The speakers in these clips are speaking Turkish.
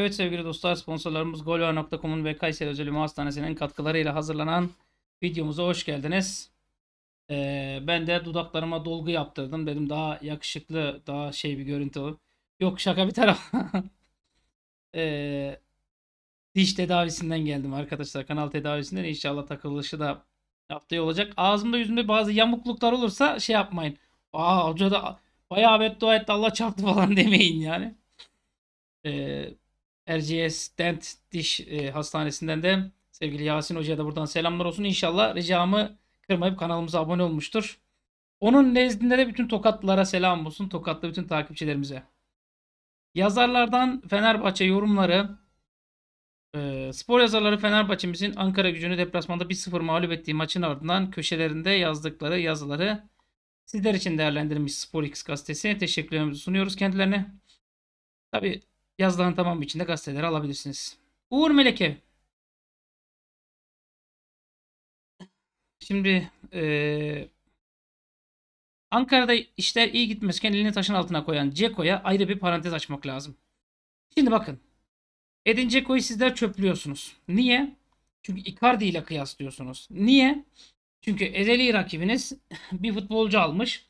Evet sevgili dostlar sponsorlarımız golva.com'un ve Kayseri Özel Üma Hastanesi'nin katkılarıyla hazırlanan videomuza hoş geldiniz. Ee, ben de dudaklarıma dolgu yaptırdım. Dedim daha yakışıklı, daha şey bir görüntü olur. Yok şaka bir taraf ee, diş tedavisinden geldim arkadaşlar. Kanal tedavisinden inşallah takılışı da yaptığı olacak. Ağzımda yüzümde bazı yamukluklar olursa şey yapmayın. Aa hoca da bayağı beddua etti Allah çarptı falan demeyin yani. Ee, Erciyes'ten Diş e, Hastanesi'nden de sevgili Yasin Hoca'ya da buradan selamlar olsun. İnşallah ricamı kırmayıp kanalımıza abone olmuştur. Onun nezdinde de bütün Tokatlılara selam olsun. Tokatlı bütün takipçilerimize. Yazarlardan Fenerbahçe yorumları. E, spor yazarları Fenerbahçe'mizin Ankara gücünü deplasmanda 1-0 mağlup ettiği maçın ardından köşelerinde yazdıkları yazıları sizler için değerlendirmiş Spor X gazetesi. Teşekkürlerimizi sunuyoruz kendilerine. Tabi Yazıların tamamı içinde gazeteleri alabilirsiniz. Uğur Meleke. Şimdi e, Ankara'da işler iyi gitmezken elini taşın altına koyan Ceko'ya ayrı bir parantez açmak lazım. Şimdi bakın. Edin Ceko'yu sizler çöplüyorsunuz. Niye? Çünkü Icardi ile kıyaslıyorsunuz. Niye? Çünkü ezeli rakibiniz bir futbolcu almış.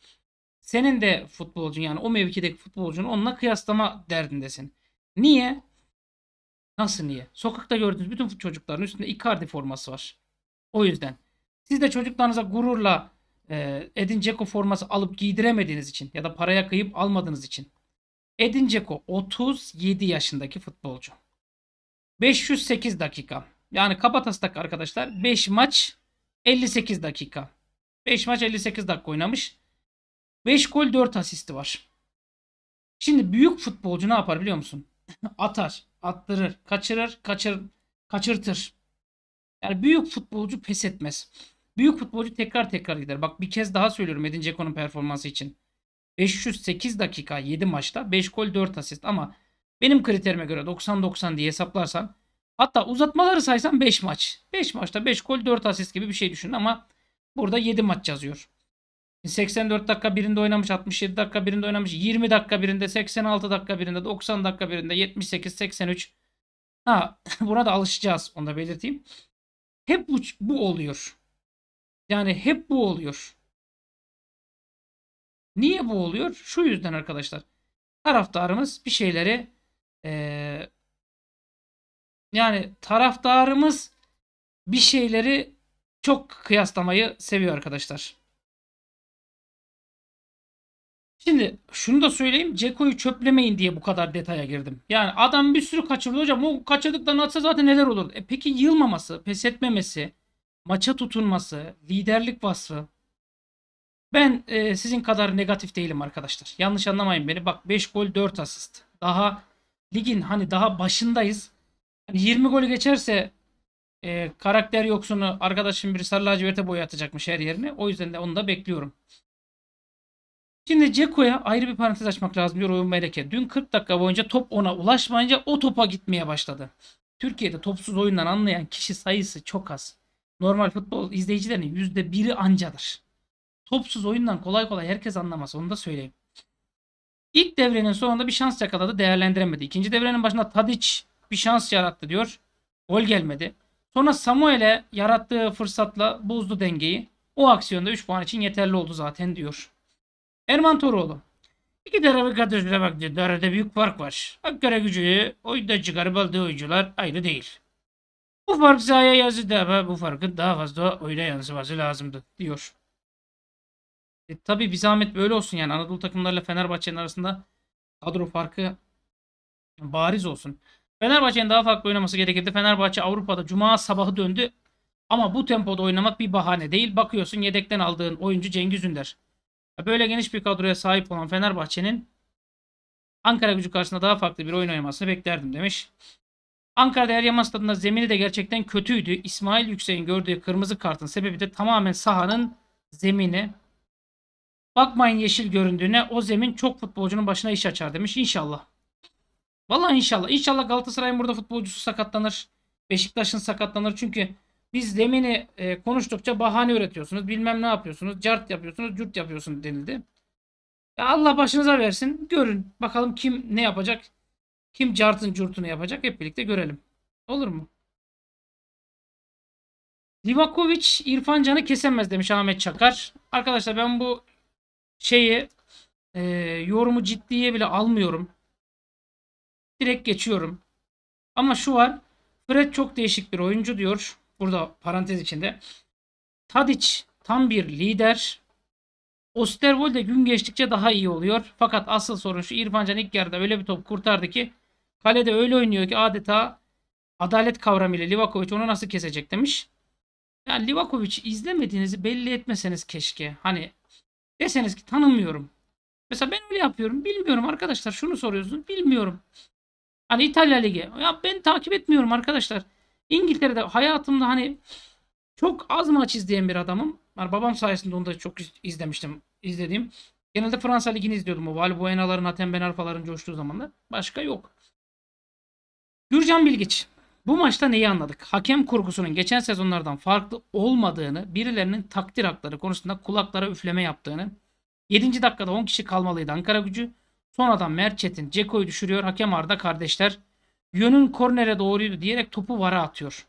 Senin de futbolcun yani o mevkideki futbolcunu onunla kıyaslama derdindesin. Niye? Nasıl niye? Sokakta gördüğünüz bütün çocukların üstünde Icardi forması var. O yüzden. Siz de çocuklarınıza gururla e, Edin Dzeko forması alıp giydiremediğiniz için ya da paraya kıyıp almadığınız için. Edin Dzeko 37 yaşındaki futbolcu. 508 dakika. Yani Kapatas'tak arkadaşlar 5 maç 58 dakika. 5 maç 58 dakika oynamış. 5 gol 4 asisti var. Şimdi büyük futbolcu ne yapar biliyor musun? atar, attırır, kaçırır, kaçır, kaçırtır. Yani büyük futbolcu pes etmez. Büyük futbolcu tekrar tekrar gider. Bak bir kez daha söylüyorum Edin Dzeko'nun performansı için. 508 dakika 7 maçta 5 gol 4 asist ama benim kriterime göre 90-90 diye hesaplarsan hatta uzatmaları saysan 5 maç. 5 maçta 5 gol 4 asist gibi bir şey düşün ama burada 7 maç yazıyor. 84 dakika birinde oynamış, 67 dakika birinde oynamış, 20 dakika birinde, 86 dakika birinde, 90 dakika birinde, 78, 83. Ha buna da alışacağız onu da belirteyim. Hep bu, bu oluyor. Yani hep bu oluyor. Niye bu oluyor? Şu yüzden arkadaşlar. Taraftarımız bir şeyleri ee, yani taraftarımız bir şeyleri çok kıyaslamayı seviyor arkadaşlar. Şimdi şunu da söyleyeyim. Ceko'yu çöplemeyin diye bu kadar detaya girdim. Yani adam bir sürü kaçırdı hocam. O kaçırdıklarını atsa zaten neler olur? E peki yılmaması, pes etmemesi, maça tutunması, liderlik vasfı. Ben e, sizin kadar negatif değilim arkadaşlar. Yanlış anlamayın beni. Bak 5 gol 4 asist. Daha ligin hani daha başındayız. Yani 20 golü geçerse e, karakter yoksunu arkadaşım bir sarı lacivert'e boyatacakmış her yerine. O yüzden de onu da bekliyorum. Şimdi Ceko'ya ayrı bir parantez açmak lazım diyor oyun meleke. Dün 40 dakika boyunca top ona ulaşmayınca o topa gitmeye başladı. Türkiye'de topsuz oyundan anlayan kişi sayısı çok az. Normal futbol izleyicilerinin %1'i ancadır. Topsuz oyundan kolay kolay herkes anlamaz onu da söyleyeyim. İlk devrenin sonunda bir şans yakaladı değerlendiremedi. İkinci devrenin başında Tadic bir şans yarattı diyor. Gol gelmedi. Sonra Samuel'e yarattığı fırsatla bozdu dengeyi. O aksiyonda 3 puan için yeterli oldu zaten diyor. Erman Toroğlu. İki tarafı kadrosuna baktığında arada büyük fark var. Akkara gücü oyundan çıkarıp aldığı oyuncular ayrı değil. Bu fark sahaya yazdı. ama bu farkın daha fazla oyuna yansıması lazımdı diyor. E, tabii bir zahmet böyle olsun yani Anadolu takımlarıyla Fenerbahçe'nin arasında kadro farkı bariz olsun. Fenerbahçe'nin daha farklı oynaması gerekirdi. Fenerbahçe Avrupa'da cuma sabahı döndü. Ama bu tempoda oynamak bir bahane değil. Bakıyorsun yedekten aldığın oyuncu Cengiz Ünder. Böyle geniş bir kadroya sahip olan Fenerbahçe'nin Ankara gücü karşısında daha farklı bir oyun oynamasını beklerdim demiş. Ankara'da Eryaman stadında zemini de gerçekten kötüydü. İsmail Yüksek'in gördüğü kırmızı kartın sebebi de tamamen sahanın zemini. Bakmayın yeşil göründüğüne o zemin çok futbolcunun başına iş açar demiş. İnşallah. Vallahi inşallah. İnşallah Galatasaray'ın burada futbolcusu sakatlanır. Beşiktaş'ın sakatlanır. Çünkü biz zemini e, konuştukça bahane üretiyorsunuz. Bilmem ne yapıyorsunuz. Cart yapıyorsunuz. Cürt yapıyorsunuz denildi. Ya Allah başınıza versin. Görün. Bakalım kim ne yapacak. Kim cartın cürtünü yapacak. Hep birlikte görelim. Olur mu? Livakovic İrfan Can'ı kesemez demiş Ahmet Çakar. Arkadaşlar ben bu şeyi e, yorumu ciddiye bile almıyorum. Direkt geçiyorum. Ama şu var. Fred çok değişik bir oyuncu diyor. Burada parantez içinde. Tadic tam bir lider. Osterwolde gün geçtikçe daha iyi oluyor. Fakat asıl sorun şu İrfan Can ilk yarıda öyle bir top kurtardı ki kalede öyle oynuyor ki adeta adalet kavramıyla Livakovic onu nasıl kesecek demiş. Yani Livakovic izlemediğinizi belli etmeseniz keşke. Hani deseniz ki tanımıyorum. Mesela ben öyle yapıyorum. Bilmiyorum arkadaşlar şunu soruyorsunuz. Bilmiyorum. Hani İtalya Ligi. Ya ben takip etmiyorum arkadaşlar. İngiltere'de hayatımda hani çok az maç izleyen bir adamım. Yani babam sayesinde onu da çok izlemiştim. izlediğim. Genelde Fransa Ligi'ni izliyordum. O Valbuena'ların, Hatem Ben coştuğu zamanlar. Başka yok. Gürcan Bilgiç. Bu maçta neyi anladık? Hakem kurgusunun geçen sezonlardan farklı olmadığını, birilerinin takdir hakları konusunda kulaklara üfleme yaptığını, 7. dakikada 10 kişi kalmalıydı Ankara gücü. Sonradan Mert Çetin Ceko'yu düşürüyor. Hakem Arda kardeşler Yönün kornere doğruydu diyerek topu vara atıyor.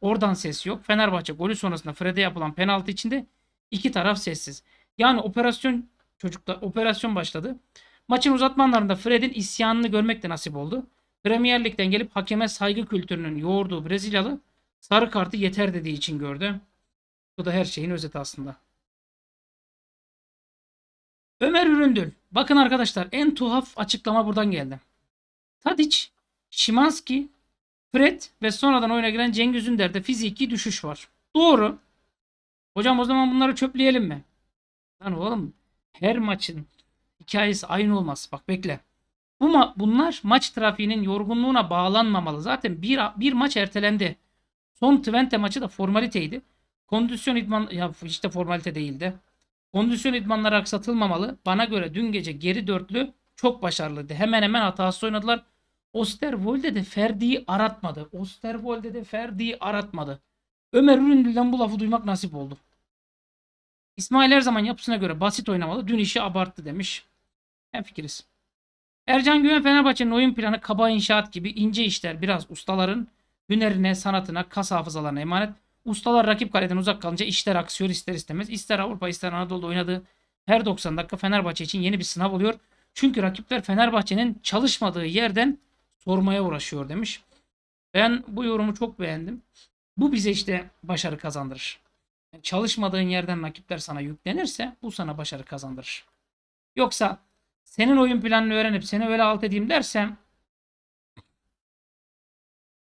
Oradan ses yok. Fenerbahçe golü sonrasında Fred'e yapılan penaltı içinde iki taraf sessiz. Yani operasyon çocukta operasyon başladı. Maçın uzatmanlarında Fred'in isyanını görmek de nasip oldu. Premier Lig'den gelip hakeme saygı kültürünün yoğurduğu Brezilyalı sarı kartı yeter dediği için gördü. Bu da her şeyin özeti aslında. Ömer Üründül. Bakın arkadaşlar en tuhaf açıklama buradan geldi. Tadiç Şimanski, Fred ve sonradan oyuna giren Cengiz Ünder'de fiziki düşüş var. Doğru. Hocam o zaman bunları çöpleyelim mi? Lan oğlum her maçın hikayesi aynı olmaz. Bak bekle. Bu ma bunlar maç trafiğinin yorgunluğuna bağlanmamalı. Zaten bir, bir maç ertelendi. Son Twente maçı da formaliteydi. Kondisyon idman ya işte formalite değildi. Kondisyon idmanları aksatılmamalı. Bana göre dün gece geri dörtlü çok başarılıydı. Hemen hemen hatası oynadılar. Osterwolde de Ferdi'yi aratmadı. Osterwolde de Ferdi'yi aratmadı. Ömer Üründül'den bu lafı duymak nasip oldu. İsmail her zaman yapısına göre basit oynamalı. Dün işi abarttı demiş. Hem fikiriz. Ercan Güven Fenerbahçe'nin oyun planı kaba inşaat gibi ince işler biraz ustaların hünerine, sanatına, kas hafızalarına emanet. Ustalar rakip kaleden uzak kalınca işler aksıyor ister istemez. İster Avrupa ister Anadolu'da oynadığı her 90 dakika Fenerbahçe için yeni bir sınav oluyor. Çünkü rakipler Fenerbahçe'nin çalışmadığı yerden sormaya uğraşıyor demiş. Ben bu yorumu çok beğendim. Bu bize işte başarı kazandırır. Yani çalışmadığın yerden rakipler sana yüklenirse bu sana başarı kazandırır. Yoksa senin oyun planını öğrenip seni öyle alt edeyim dersem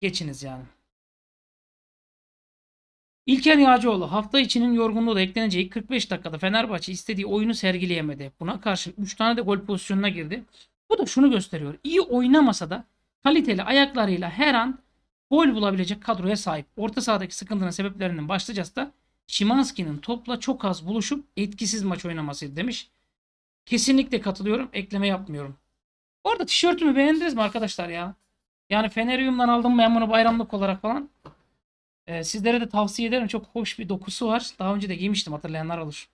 geçiniz yani. İlker Yağcıoğlu hafta içinin yorgunluğu da eklenince 45 dakikada Fenerbahçe istediği oyunu sergileyemedi. Buna karşın 3 tane de gol pozisyonuna girdi. Bu da şunu gösteriyor. İyi oynamasa da kaliteli ayaklarıyla her an gol bulabilecek kadroya sahip. Orta sahadaki sıkıntının sebeplerinin başlıcası da Şimanski'nin topla çok az buluşup etkisiz maç oynamasıydı demiş. Kesinlikle katılıyorum. Ekleme yapmıyorum. Orada tişörtümü beğendiniz mi arkadaşlar ya? Yani Fenerium'dan aldım ben bunu bayramlık olarak falan. Ee, sizlere de tavsiye ederim. Çok hoş bir dokusu var. Daha önce de giymiştim hatırlayanlar olur.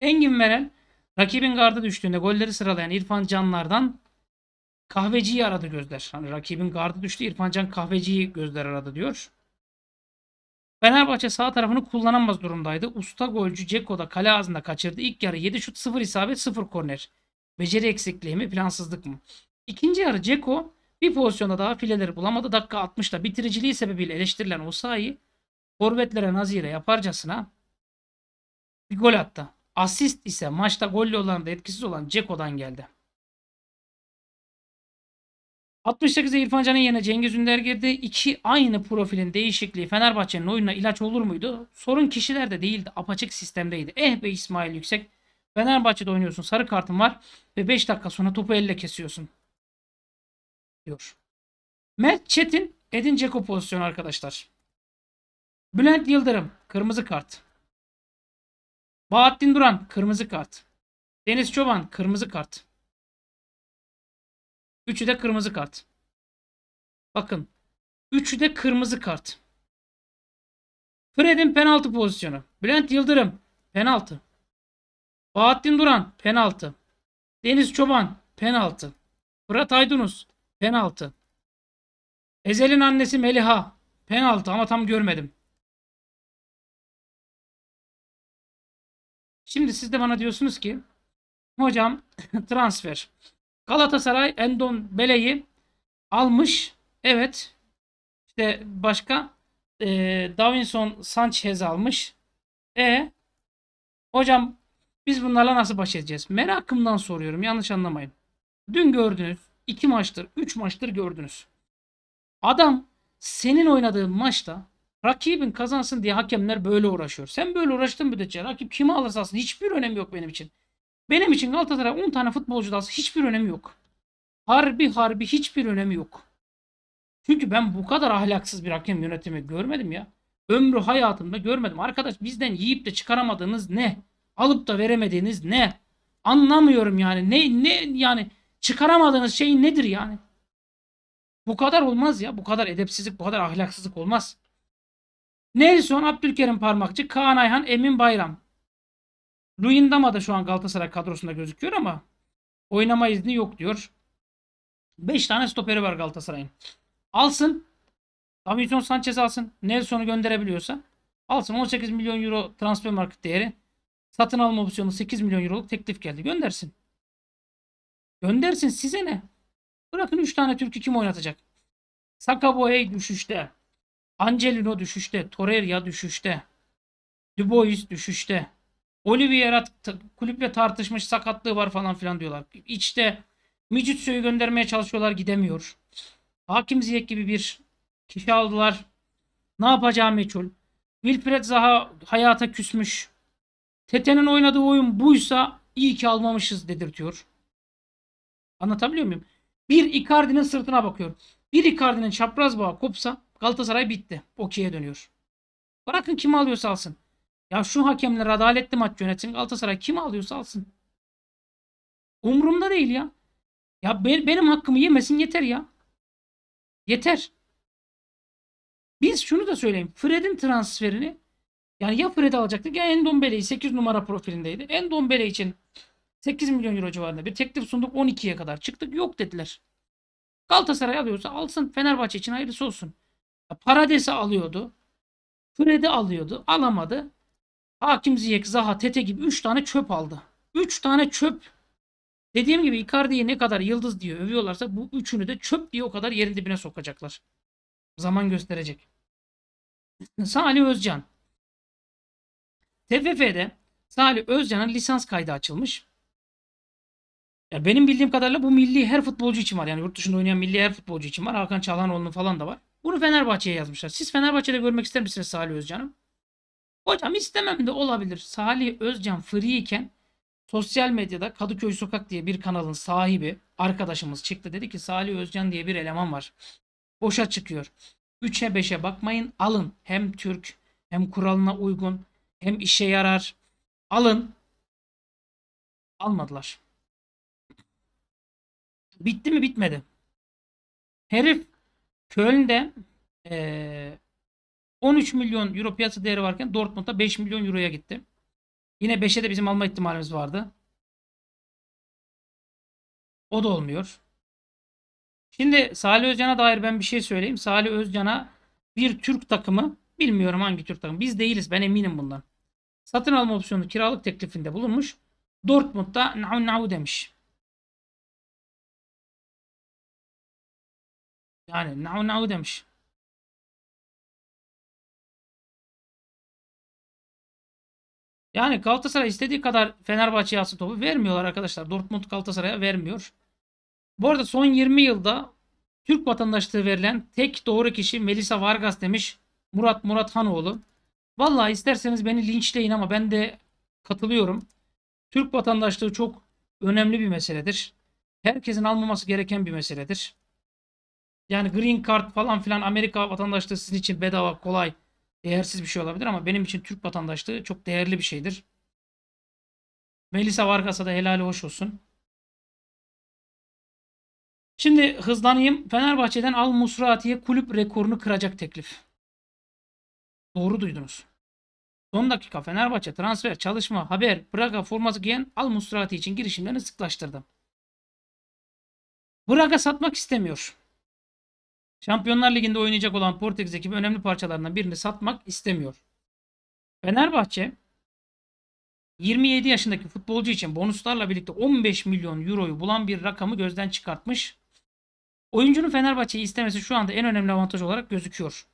Engin Meren rakibin garda düştüğünde golleri sıralayan İrfan Canlar'dan Kahveciyi aradı gözler. Hani rakibin gardı düştü. İrfancan kahveciyi gözler aradı diyor. Fenerbahçe sağ tarafını kullanamaz durumdaydı. Usta golcü Ceko da kale ağzında kaçırdı. İlk yarı 7 şut 0 isabet 0 korner. Beceri eksikliği mi plansızlık mı? İkinci yarı Ceko bir pozisyonda daha fileleri bulamadı. Dakika 60'ta bitiriciliği sebebiyle eleştirilen Osayi forvetlere nazire yaparcasına bir gol attı. Asist ise maçta gollü olan da etkisiz olan Ceko'dan geldi. 68'e İrfan Can'ın yerine Cengiz Ünder girdi. İki aynı profilin değişikliği Fenerbahçe'nin oyununa ilaç olur muydu? Sorun kişilerde değildi. Apaçık sistemdeydi. Eh be İsmail Yüksek. Fenerbahçe'de oynuyorsun. Sarı kartın var. Ve 5 dakika sonra topu elle kesiyorsun. Diyor. Mert Çetin Edin Ceko pozisyonu arkadaşlar. Bülent Yıldırım kırmızı kart. Bahattin Duran kırmızı kart. Deniz Çoban kırmızı kart. Üçü de kırmızı kart. Bakın. Üçü de kırmızı kart. Fred'in penaltı pozisyonu. Bülent Yıldırım penaltı. Bahattin Duran penaltı. Deniz Çoban penaltı. Fırat Aydınus penaltı. Ezel'in annesi Meliha penaltı ama tam görmedim. Şimdi siz de bana diyorsunuz ki hocam transfer. Galatasaray Endon Bele'yi almış. Evet. İşte başka e, Davinson Sanchez almış. E hocam biz bunlarla nasıl baş edeceğiz? Merakımdan soruyorum. Yanlış anlamayın. Dün gördünüz. iki maçtır, üç maçtır gördünüz. Adam senin oynadığın maçta rakibin kazansın diye hakemler böyle uğraşıyor. Sen böyle uğraştın müddetçe rakip kimi alırsa alsın hiçbir önemi yok benim için. Benim için Galatasaray 10 tane futbolcudan hiçbir önemi yok. Harbi harbi hiçbir önemi yok. Çünkü ben bu kadar ahlaksız bir hakem yönetimi görmedim ya. Ömrü hayatımda görmedim. Arkadaş bizden yiyip de çıkaramadığınız ne? Alıp da veremediğiniz ne? Anlamıyorum yani. Ne ne yani çıkaramadığınız şey nedir yani? Bu kadar olmaz ya. Bu kadar edepsizlik, bu kadar ahlaksızlık olmaz. Nelson Abdülkerim Parmakçı, Kaan Ayhan, Emin Bayram. Luyendama da şu an Galatasaray kadrosunda gözüküyor ama oynama izni yok diyor. 5 tane stoperi var Galatasaray'ın. Alsın. Davinson Sanchez alsın. Nelson'u gönderebiliyorsa. Alsın 18 milyon euro transfer market değeri. Satın alma opsiyonu 8 milyon euroluk teklif geldi. Göndersin. Göndersin size ne? Bırakın 3 tane Türk'ü kim oynatacak? Sakaboy düşüşte. Angelino düşüşte. Torreira düşüşte. Dubois düşüşte. Oliveira kulüple tartışmış sakatlığı var falan filan diyorlar. İçte Mijitsu'yu göndermeye çalışıyorlar gidemiyor. Hakim Ziyek gibi bir kişi aldılar. Ne yapacağı meçhul. Wilfred Zaha hayata küsmüş. Tete'nin oynadığı oyun buysa iyi ki almamışız dedirtiyor. Anlatabiliyor muyum? Bir Icardi'nin sırtına bakıyor. Bir Icardi'nin çapraz bağı kopsa Galatasaray bitti. Okey'e dönüyor. Bırakın kim alıyorsa alsın. Ya şu hakemler adaletli maç yönetsin. Galatasaray kim alıyorsa alsın. Umurumda değil ya. Ya ben, benim hakkımı yemesin yeter ya. Yeter. Biz şunu da söyleyeyim. Fred'in transferini yani ya Fred alacaktık ya Endombele'yi 8 numara profilindeydi. Endombele için 8 milyon euro civarında bir teklif sunduk 12'ye kadar çıktık. Yok dediler. Galatasaray alıyorsa alsın Fenerbahçe için hayırlısı olsun. Parades'i alıyordu. Fred'i alıyordu. Alamadı. Hakim Ziyek, Zaha, Tete gibi 3 tane çöp aldı. 3 tane çöp. Dediğim gibi Icardi'yi ne kadar yıldız diye övüyorlarsa bu üçünü de çöp diye o kadar yerin dibine sokacaklar. Zaman gösterecek. Salih Özcan. TFF'de Salih Özcan'ın lisans kaydı açılmış. Ya benim bildiğim kadarıyla bu milli her futbolcu için var. Yani yurt dışında oynayan milli her futbolcu için var. Hakan Çalhanoğlu'nun falan da var. Bunu Fenerbahçe'ye yazmışlar. Siz Fenerbahçe'de görmek ister misiniz Salih Özcan'ı? Hocam istemem de olabilir. Salih Özcan free iken sosyal medyada Kadıköy Sokak diye bir kanalın sahibi arkadaşımız çıktı. Dedi ki Salih Özcan diye bir eleman var. Boşa çıkıyor. 3'e 5'e bakmayın alın. Hem Türk hem kuralına uygun hem işe yarar. Alın. Almadılar. Bitti mi bitmedi. Herif Köln'de ee, 13 milyon euro piyasa değeri varken Dortmund'a 5 milyon euroya gitti. Yine 5'e de bizim alma ihtimalimiz vardı. O da olmuyor. Şimdi Salih Özcan'a dair ben bir şey söyleyeyim. Salih Özcan'a bir Türk takımı bilmiyorum hangi Türk takımı. Biz değiliz ben eminim bundan. Satın alma opsiyonu kiralık teklifinde bulunmuş. Dortmund'da nau nau demiş. Yani nau nau demiş. Yani Galatasaray istediği kadar Fenerbahçe'ye asıl topu vermiyorlar arkadaşlar. Dortmund Galatasaray'a vermiyor. Bu arada son 20 yılda Türk vatandaşlığı verilen tek doğru kişi Melisa Vargas demiş Murat Murat Hanoğlu. Vallahi isterseniz beni linçleyin ama ben de katılıyorum. Türk vatandaşlığı çok önemli bir meseledir. Herkesin almaması gereken bir meseledir. Yani green card falan filan Amerika vatandaşlığı sizin için bedava kolay değersiz bir şey olabilir ama benim için Türk vatandaşlığı çok değerli bir şeydir. Melisa Vargas'a da helali hoş olsun. Şimdi hızlanayım. Fenerbahçe'den Al Musrati'ye kulüp rekorunu kıracak teklif. Doğru duydunuz. Son dakika Fenerbahçe transfer, çalışma, haber, Braga forması giyen Al Musrati için girişimlerini sıklaştırdı. Braga satmak istemiyor. Şampiyonlar Ligi'nde oynayacak olan Portekiz ekibi önemli parçalarından birini satmak istemiyor. Fenerbahçe 27 yaşındaki futbolcu için bonuslarla birlikte 15 milyon euroyu bulan bir rakamı gözden çıkartmış. Oyuncunun Fenerbahçe'yi istemesi şu anda en önemli avantaj olarak gözüküyor.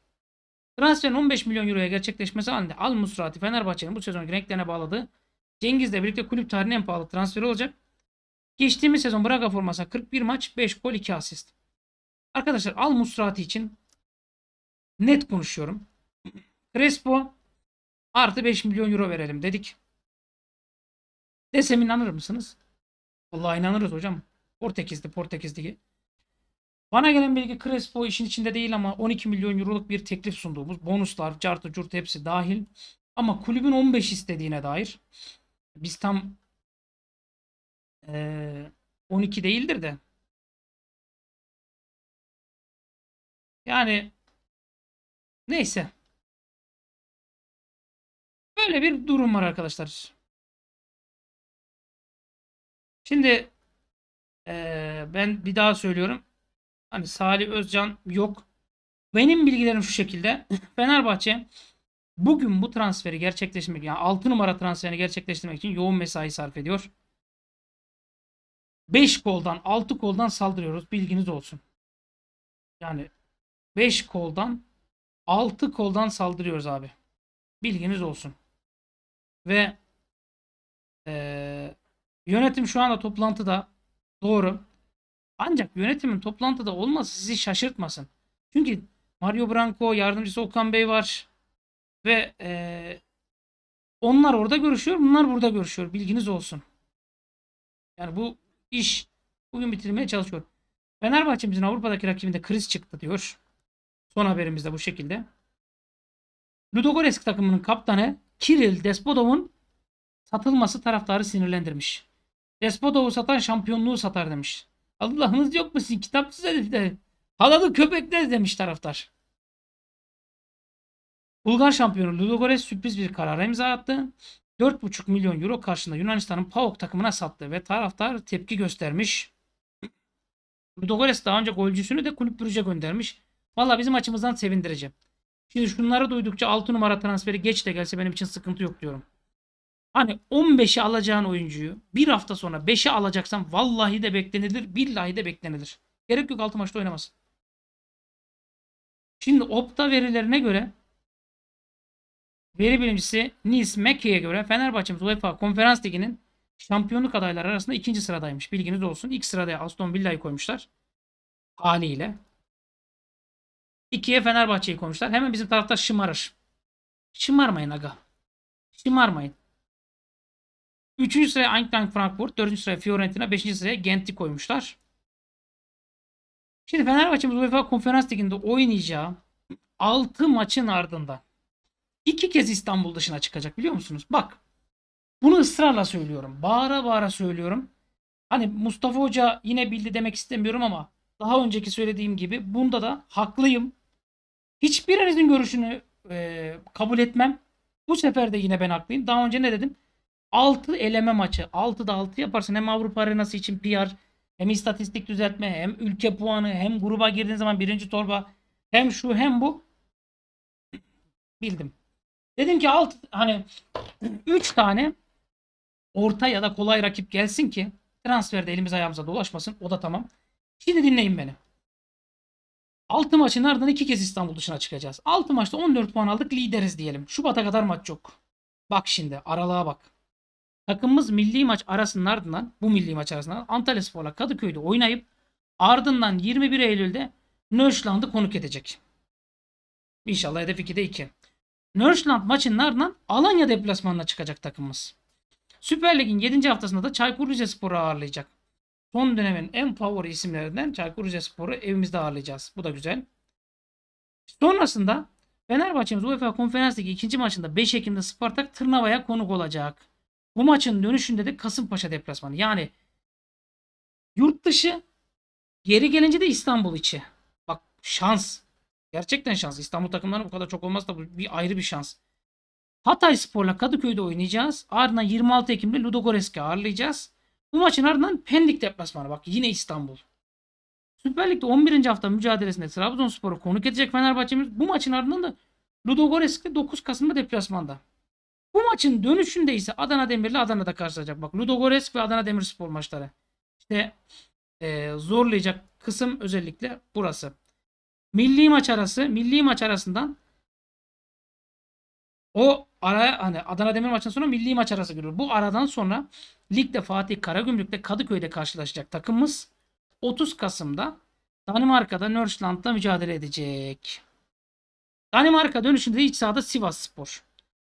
Transferin 15 milyon euroya gerçekleşmesi halinde Al Musrati Fenerbahçe'nin bu sezon renklerine bağladığı Cengiz'le birlikte kulüp tarihinin en pahalı transferi olacak. Geçtiğimiz sezon Braga forması 41 maç 5 gol 2 asist. Arkadaşlar Al Musrati için net konuşuyorum. Crespo artı 5 milyon euro verelim dedik. Desem inanır mısınız? Vallahi inanırız hocam. Portekizli Portekizli. Bana gelen bilgi Crespo işin içinde değil ama 12 milyon euroluk bir teklif sunduğumuz bonuslar, cartı, curt hepsi dahil. Ama kulübün 15 istediğine dair biz tam e, 12 değildir de Yani neyse. Böyle bir durum var arkadaşlar. Şimdi ee, ben bir daha söylüyorum. Hani Salih Özcan yok. Benim bilgilerim şu şekilde. Fenerbahçe bugün bu transferi gerçekleştirmek yani 6 numara transferini gerçekleştirmek için yoğun mesai sarf ediyor. 5 koldan 6 koldan saldırıyoruz. Bilginiz olsun. Yani 5 koldan 6 koldan saldırıyoruz abi. Bilginiz olsun. Ve e, yönetim şu anda toplantıda doğru. Ancak yönetimin toplantıda olması sizi şaşırtmasın. Çünkü Mario Branco, yardımcısı Okan Bey var. Ve e, onlar orada görüşüyor, bunlar burada görüşüyor. Bilginiz olsun. Yani bu iş bugün bitirmeye çalışıyor. Fenerbahçe'mizin Avrupa'daki rakibinde kriz çıktı diyor. Son haberimiz de bu şekilde. Ludogorets takımının kaptanı Kiril Despodov'un satılması taraftarı sinirlendirmiş. Despodov'u satan şampiyonluğu satar demiş. Allah'ınız yok musun? sizin kitapsız herifler? Halalı köpekler demiş taraftar. Bulgar şampiyonu Ludogorets sürpriz bir karara imza attı. 4,5 milyon euro karşılığında Yunanistan'ın PAOK takımına sattı ve taraftar tepki göstermiş. Ludogorets daha önce golcüsünü de kulüp Brugge'e göndermiş. Valla bizim açımızdan sevindirici. Şimdi şunları duydukça 6 numara transferi geç de gelse benim için sıkıntı yok diyorum. Hani 15'i alacağın oyuncuyu bir hafta sonra 5'i alacaksan vallahi de beklenilir, billahi de beklenilir. Gerek yok 6 maçta oynamasın. Şimdi Opta verilerine göre veri bilimcisi Nis Mackey'e göre Fenerbahçe'miz UEFA Konferans Ligi'nin şampiyonluk adayları arasında ikinci sıradaymış. Bilginiz olsun. İlk sırada Aston Villa'yı koymuşlar. Haliyle. 2'ye Fenerbahçe'yi koymuşlar. Hemen bizim tarafta şımarır. Şımarmayın aga. Şımarmayın. Üçüncü sıraya Eintracht Frankfurt, dördüncü sıraya Fiorentina, beşinci sıraya Gent'i koymuşlar. Şimdi Fenerbahçe'miz UEFA Konferans Ligi'nde oynayacağı 6 maçın ardından iki kez İstanbul dışına çıkacak biliyor musunuz? Bak bunu ısrarla söylüyorum. Bağıra bağıra söylüyorum. Hani Mustafa Hoca yine bildi demek istemiyorum ama daha önceki söylediğim gibi bunda da haklıyım. Hiçbirinizin görüşünü e, kabul etmem. Bu sefer de yine ben haklıyım. Daha önce ne dedim? 6 eleme maçı. 6'da 6 yaparsın. Hem Avrupa arenası için PR, hem istatistik düzeltme, hem ülke puanı, hem gruba girdiğin zaman birinci torba, hem şu hem bu. Bildim. Dedim ki alt, hani 3 tane orta ya da kolay rakip gelsin ki transferde elimiz ayağımıza dolaşmasın. O da tamam. Şimdi dinleyin beni. 6 maçın ardından 2 kez İstanbul dışına çıkacağız. 6 maçta 14 puan aldık lideriz diyelim. Şubat'a kadar maç yok. Bak şimdi aralığa bak. Takımımız milli maç arasının ardından bu milli maç arasından Antalya Spor'la Kadıköy'de oynayıp ardından 21 Eylül'de Nörşland'ı konuk edecek. İnşallah hedef 2'de 2. Nörşland maçının ardından Alanya deplasmanına çıkacak takımımız. Süper Lig'in 7. haftasında da Çaykur Rizespor'u ağırlayacak. Son dönemin en favori isimlerinden Çaykur Rizespor'u evimizde ağırlayacağız. Bu da güzel. Sonrasında Fenerbahçe'miz UEFA Konferans Ligi ikinci maçında 5 Ekim'de Spartak Tırnava'ya konuk olacak. Bu maçın dönüşünde de Kasımpaşa deplasmanı. Yani yurt dışı geri gelince de İstanbul içi. Bak şans. Gerçekten şans. İstanbul takımlarının bu kadar çok olmaz da bu bir ayrı bir şans. Hatay Spor'la Kadıköy'de oynayacağız. Ardından 26 Ekim'de Ludogorets'i ağırlayacağız. Bu maçın ardından Pendik deplasmanı. Bak yine İstanbul. Süper Lig'de 11. hafta mücadelesinde Trabzonspor'u konuk edecek Fenerbahçe'miz bu maçın ardından da Ludogorets'te 9 Kasım'da deplasmanda. Bu maçın dönüşünde ise Adana Demir'le Adana'da karşılaşacak. Bak Ludogorets ve Adana Demirspor maçları. İşte e, zorlayacak kısım özellikle burası. Milli maç arası, milli maç arasından o araya hani Adana Demir maçından sonra milli maç arası görür. Bu aradan sonra ligde Fatih Karagümrük'te Kadıköy'de karşılaşacak takımımız 30 Kasım'da Danimarka'da Nörsland'la mücadele edecek. Danimarka dönüşünde iç sahada Sivas Spor.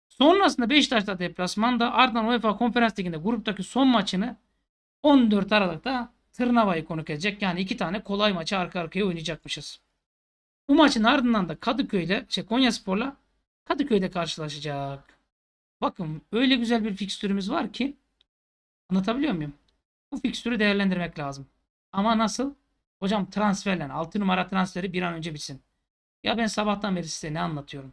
Sonrasında Beşiktaş'ta deplasmanda ardından UEFA Konferans Ligi'nde gruptaki son maçını 14 Aralık'ta Tırnava'yı konuk edecek. Yani iki tane kolay maçı arka arkaya oynayacakmışız. Bu maçın ardından da Kadıköy'le, şey Konyaspor'la Kadıköy'de karşılaşacak. Bakın öyle güzel bir fikstürümüz var ki anlatabiliyor muyum? Bu fikstürü değerlendirmek lazım. Ama nasıl? Hocam transferle 6 numara transferi bir an önce bitsin. Ya ben sabahtan beri size ne anlatıyorum?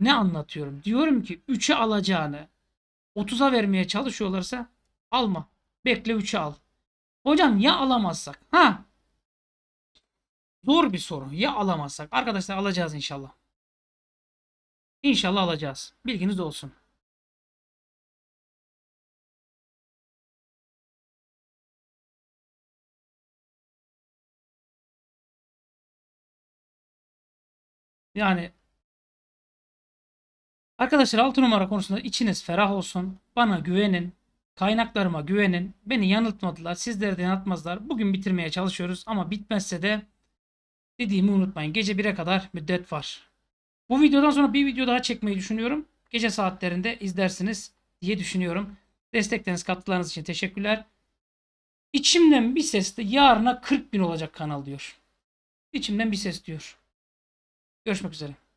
Ne anlatıyorum? Diyorum ki 3'e alacağını 30'a vermeye çalışıyorlarsa alma. Bekle 3'e al. Hocam ya alamazsak? Ha? Zor bir soru. Ya alamazsak? Arkadaşlar alacağız inşallah. İnşallah alacağız. Bilginiz olsun. Yani arkadaşlar 6 numara konusunda içiniz ferah olsun. Bana güvenin. Kaynaklarıma güvenin. Beni yanıltmadılar. Sizleri de yanıltmazlar. Bugün bitirmeye çalışıyoruz ama bitmezse de dediğimi unutmayın. Gece 1'e kadar müddet var. Bu videodan sonra bir video daha çekmeyi düşünüyorum. Gece saatlerinde izlersiniz diye düşünüyorum. Destekleriniz, katkılarınız için teşekkürler. İçimden bir ses de yarına 40 bin olacak kanal diyor. İçimden bir ses diyor. Görüşmek üzere.